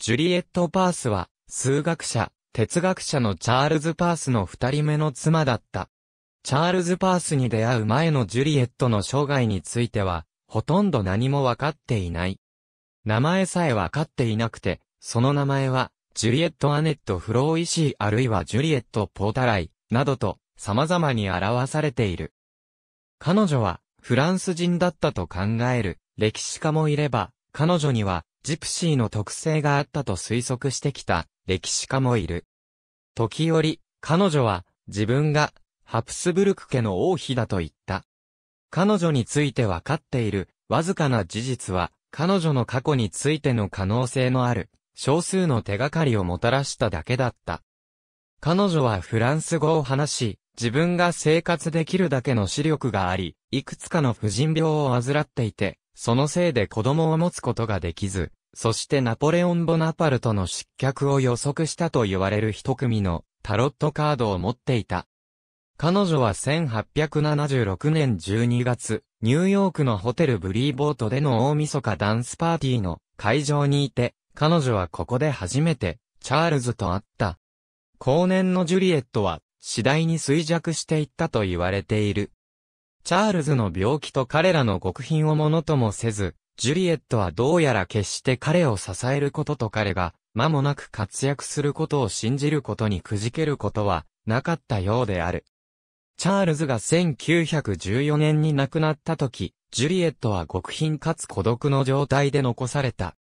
ジュリエット・パースは、数学者、哲学者のチャールズ・パースの二人目の妻だった。チャールズ・パースに出会う前のジュリエットの生涯については、ほとんど何もわかっていない。名前さえわかっていなくて、その名前は、ジュリエット・アネット・フローイシーあるいはジュリエット・ポータライ、などと、様々に表されている。彼女は、フランス人だったと考える、歴史家もいれば、彼女には、ジプシーの特性があったと推測してきた歴史家もいる。時折、彼女は自分がハプスブルク家の王妃だと言った。彼女についてわかっているわずかな事実は彼女の過去についての可能性のある少数の手がかりをもたらしただけだった。彼女はフランス語を話し、自分が生活できるだけの視力があり、いくつかの婦人病を患っていて、そのせいで子供を持つことができず、そしてナポレオン・ボナパルトの失脚を予測したと言われる一組のタロットカードを持っていた。彼女は1876年12月、ニューヨークのホテルブリーボートでの大晦日ダンスパーティーの会場にいて、彼女はここで初めて、チャールズと会った。後年のジュリエットは、次第に衰弱していったと言われている。チャールズの病気と彼らの極貧をものともせず、ジュリエットはどうやら決して彼を支えることと彼が、間もなく活躍することを信じることにくじけることは、なかったようである。チャールズが1914年に亡くなった時、ジュリエットは極貧かつ孤独の状態で残された。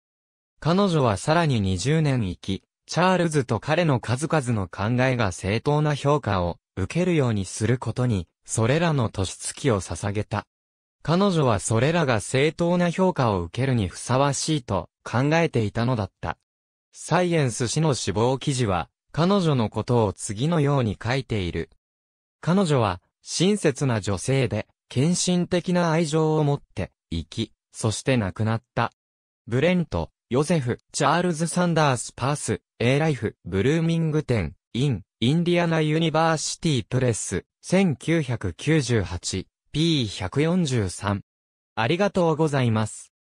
彼女はさらに20年生き、チャールズと彼の数々の考えが正当な評価を受けるようにすることに、それらの年月を捧げた。彼女はそれらが正当な評価を受けるにふさわしいと考えていたのだった。サイエンス誌の死亡記事は、彼女のことを次のように書いている。彼女は、親切な女性で、献身的な愛情を持って、生き、そして亡くなった。ブレント、ヨゼフ、チャールズ・サンダース・パース、A ライフ、ブルーミングテン、イン、インディアナ・ユニバーシティ・プレス、1998、P143。ありがとうございます。